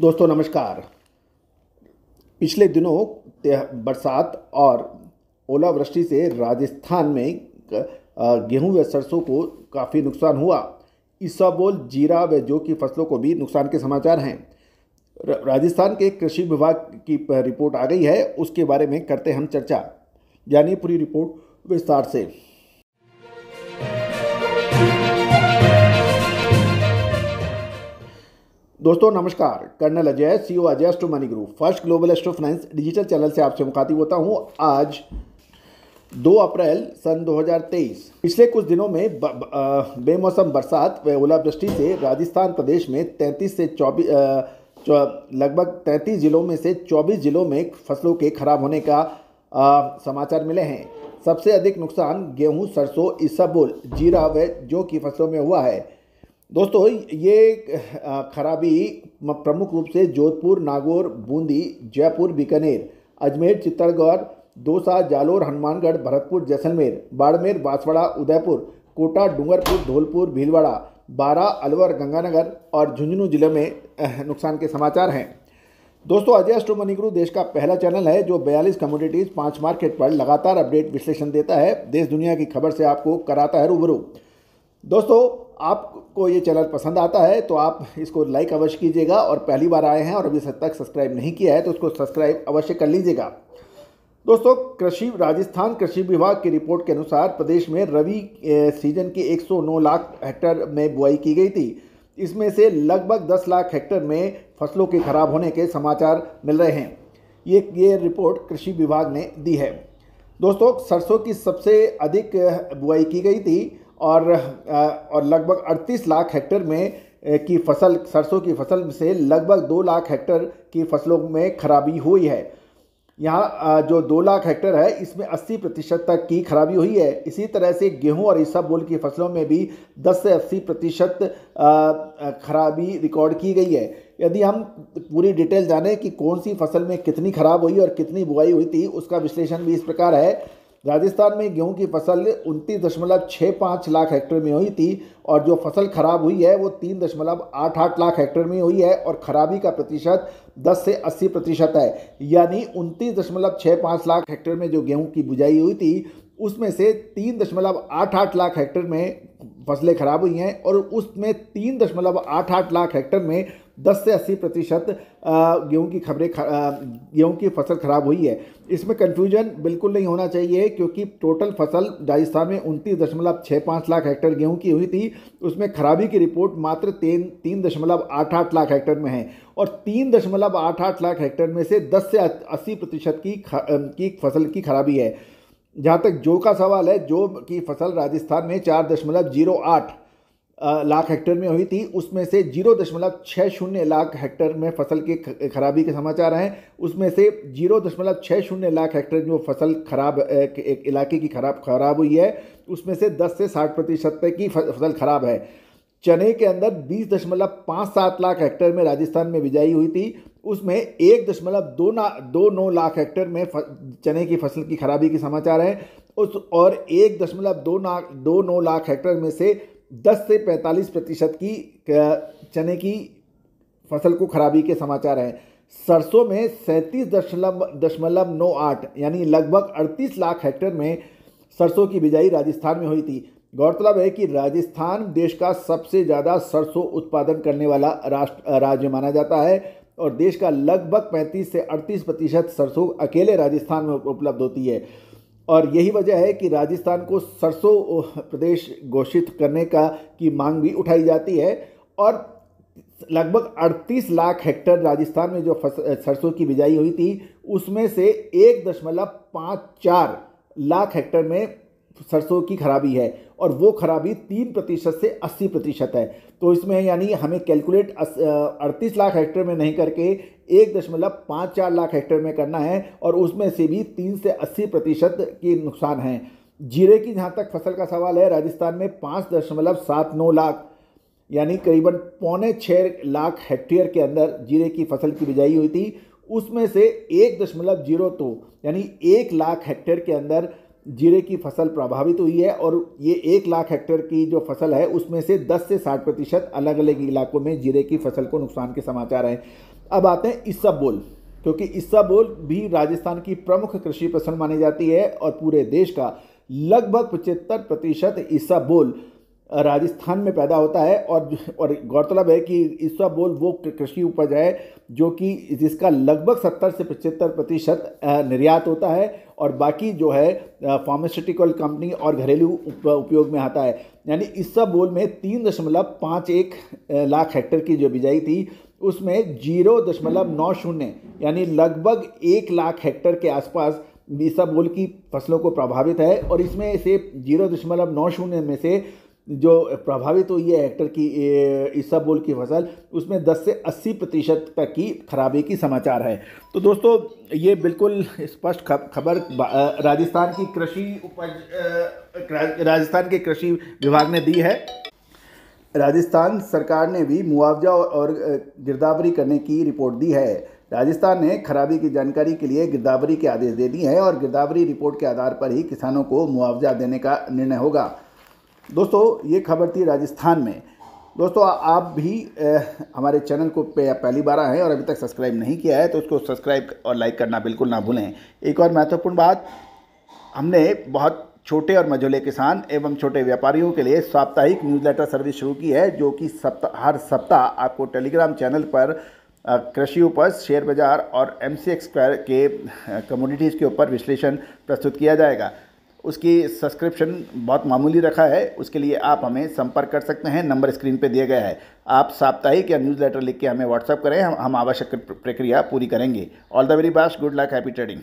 दोस्तों नमस्कार पिछले दिनों बरसात और ओलावृष्टि से राजस्थान में गेहूं व सरसों को काफ़ी नुकसान हुआ इसबोल जीरा व जो की फसलों को भी नुकसान के समाचार हैं राजस्थान के कृषि विभाग की रिपोर्ट आ गई है उसके बारे में करते हम चर्चा यानी पूरी रिपोर्ट विस्तार से दोस्तों नमस्कार colonel Ajay C O Ajay astro money group first global astro finance digital channel से आपसे मुखातिब होता हूँ आज 2 अप्रैल सन 2023 पिछले कुछ दिनों में बेमौसम बरसात व ओलावृष्टि से राजस्थान प्रदेश में 33 से चौबीस लगभग 33 जिलों में से 24 जिलों में फसलों के खराब होने का आ, समाचार मिले हैं सबसे अधिक नुकसान गेहूं सरसों इसबुल जीरा व जो की फसलों में हुआ है दोस्तों ये खराबी प्रमुख रूप से जोधपुर नागौर बूंदी जयपुर बीकानेर अजमेर चित्तौड़गढ़ दौसा जालोर हनुमानगढ़ भरतपुर जैसलमेर बाड़मेर बांसवाड़ा उदयपुर कोटा डूंगरपुर धौलपुर भीलवाड़ा बारा अलवर गंगानगर और झुंझुनू जिले में नुकसान के समाचार हैं दोस्तों अजय अस्ट्रो मणिगुरु देश का पहला चैनल है जो 42 कम्योडिटीज़ पांच मार्केट पर लगातार अपडेट विश्लेषण देता है देश दुनिया की खबर से आपको कराता है रूबरू दोस्तों आपको ये चैनल पसंद आता है तो आप इसको लाइक अवश्य कीजिएगा और पहली बार आए हैं और अभी तक सब्सक्राइब नहीं किया है तो उसको सब्सक्राइब अवश्य कर लीजिएगा दोस्तों कृषि राजस्थान कृषि विभाग की रिपोर्ट के अनुसार प्रदेश में रवि सीजन की 109 लाख हेक्टर में बुआई की गई थी इसमें से लगभग 10 लाख हेक्टर में फसलों के खराब होने के समाचार मिल रहे हैं ये ये रिपोर्ट कृषि विभाग ने दी है दोस्तों सरसों की सबसे अधिक बुआई की गई थी और और लगभग 38 लाख हेक्टेयर में की फसल सरसों की फसल से लगभग 2 लाख हेक्टेयर की फसलों में खराबी हुई है यहाँ जो दो लाख हेक्टेयर है इसमें 80 प्रतिशत तक की खराबी हुई है इसी तरह से गेहूं और ईसा बोल की फसलों में भी 10 से 80 प्रतिशत खराबी रिकॉर्ड की गई है यदि हम पूरी डिटेल जाने कि कौन सी फसल में कितनी खराब हुई और कितनी बुआई हुई थी उसका विश्लेषण भी इस प्रकार है राजस्थान में गेहूं की फसल उनतीस दशमलव छः पाँच लाख हेक्टेयर में हुई थी और जो फसल खराब हुई है वो तीन दशमलव आठ आठ लाख हेक्टेयर में हुई है और खराबी का प्रतिशत दस से अस्सी प्रतिशत है यानी उनतीस दशमलव छः पाँच लाख हेक्टेयर में जो गेहूं की बुझाई हुई थी उसमें से तीन दशमलव आठ आठ लाख हेक्टेयर में फसलें खराब हुई हैं और उसमें तीन दशमलव आठ आठ लाख हेक्टेयर में 10 से 80 प्रतिशत गेहूँ की खबरें गेहूँ की फसल खराब हुई है इसमें कन्फ्यूजन बिल्कुल नहीं होना चाहिए क्योंकि टोटल फसल राजस्थान में उनतीस दशमलव छः पाँच लाख हेक्टेयर गेहूँ की हुई थी उसमें खराबी की रिपोर्ट मात्र तीन तीन दशमलव आठ आठ लाख हेक्टेयर में है और तीन दशमलव आठ आठ लाख हेक्टेयर में से दस से अस्सी प्रतिशत की की फसल की खराबी है जहाँ तक जो का सवाल है जो की फसल राजस्थान में चार दशमलव जीरो आठ लाख हेक्टेयर में हुई थी उसमें से जीरो दशमलव छः शून्य लाख हेक्टेयर में फसल के खराबी के समाचार हैं उसमें से जीरो दशमलव छः शून्य लाख हेक्टेयर जो फसल खराब एक इलाके की खराब खराब हुई है उसमें से दस से साठ प्रतिशत तक की फसल खराब है चने के अंदर बीस दशमलव पाँच सात लाख हेक्टेयर में राजस्थान में बिजाई हुई थी उसमें एक दशमलव दो ना दो नौ लाख हेक्टेयर में चने की फसल की खराबी के समाचार हैं उस और एक दशमलव दो ना दो नौ लाख हेक्टेयर में से दस से पैंतालीस प्रतिशत की चने की फसल को खराबी के समाचार हैं सरसों में सैंतीस दशमलव दशमलव नौ आठ यानी लगभग अड़तीस लाख हेक्टेयर में सरसों की बिजाई राजस्थान में हुई थी गौरतलब है कि राजस्थान देश का सबसे ज़्यादा सरसों उत्पादन करने वाला राष्ट्र राज्य माना जाता है और देश का लगभग 35 से 38 प्रतिशत सरसों अकेले राजस्थान में उपलब्ध होती है और यही वजह है कि राजस्थान को सरसों प्रदेश घोषित करने का की मांग भी उठाई जाती है और लगभग 38 लाख हेक्टर राजस्थान में जो सरसों की बिजाई हुई थी उसमें से एक दशमलव पाँच चार लाख हेक्टर में सरसों की खराबी है और वो खराबी तीन प्रतिशत से अस्सी प्रतिशत है तो इसमें यानी हमें कैलकुलेट अड़तीस लाख हेक्टेयर में नहीं करके एक दशमलव पाँच चार लाख हेक्टेयर में करना है और उसमें से भी तीन से अस्सी प्रतिशत की नुकसान है जीरे की जहाँ तक फसल का सवाल है राजस्थान में पाँच दशमलव सात नौ लाख यानी करीबन पौने छः लाख हेक्टेयर के अंदर जीरे की फसल की बिजाई हुई थी उसमें से एक दशमलव जीरो तो यानी एक लाख हेक्टेयर के अंदर जीरे की फसल प्रभावित हुई है और ये एक लाख हेक्टेयर की जो फसल है उसमें से 10 से 60 प्रतिशत अलग अलग इलाकों में जीरे की फसल को नुकसान के समाचार हैं अब आते हैं बोल क्योंकि बोल भी राजस्थान की प्रमुख कृषि फसल मानी जाती है और पूरे देश का लगभग पचहत्तर प्रतिशत बोल राजस्थान में पैदा होता है और और गौरतलब है कि ईसवा बोल वो कृषि उपज है जो कि जिसका लगभग सत्तर से पचहत्तर प्रतिशत निर्यात होता है और बाकी जो है फार्मास्यूटिकल कंपनी और घरेलू उपयोग में आता है यानी ईसवा बोल में तीन दशमलव पाँच एक लाख हेक्टेयर की जो बिजाई थी उसमें जीरो दशमलव नौ शून्य यानी लगभग एक लाख हेक्टेयर के आसपास ईसा बोल की फसलों को प्रभावित है और इसमें से जीरो दशमलव नौ शून्य में से जो प्रभावित हुई है एक्टर की ईसाबोल की फसल उसमें 10 से 80 प्रतिशत तक की खराबी की समाचार है तो दोस्तों ये बिल्कुल स्पष्ट खबर राजस्थान की कृषि उपज राजस्थान के कृषि विभाग ने दी है राजस्थान सरकार ने भी मुआवजा और गिरदावरी करने की रिपोर्ट दी है राजस्थान ने खराबी की जानकारी के लिए गिरदावरी के आदेश दे दिए हैं और गिरदावरी रिपोर्ट के आधार पर ही किसानों को मुआवजा देने का निर्णय होगा दोस्तों ये खबर थी राजस्थान में दोस्तों आप भी ए, हमारे चैनल को पे पहली बार आए और अभी तक सब्सक्राइब नहीं किया है तो उसको सब्सक्राइब और लाइक करना बिल्कुल ना भूलें एक और महत्वपूर्ण बात हमने बहुत छोटे और मझोले किसान एवं छोटे व्यापारियों के लिए साप्ताहिक न्यूज़लेटर सर्विस शुरू की है जो कि सप्ताह हर सप्ताह आपको टेलीग्राम चैनल पर कृषि उपज शेयर बाजार और एम सी के कमोडिटीज़ के ऊपर विश्लेषण प्रस्तुत किया जाएगा उसकी सब्सक्रिप्शन बहुत मामूली रखा है उसके लिए आप हमें संपर्क कर सकते हैं नंबर स्क्रीन पे दिया गया है आप साप्ताहिक या न्यूज़ लेटर लिख के हमें व्हाट्सअप करें हम, हम आवश्यक प्रक्रिया पूरी करेंगे all the very best good luck happy trading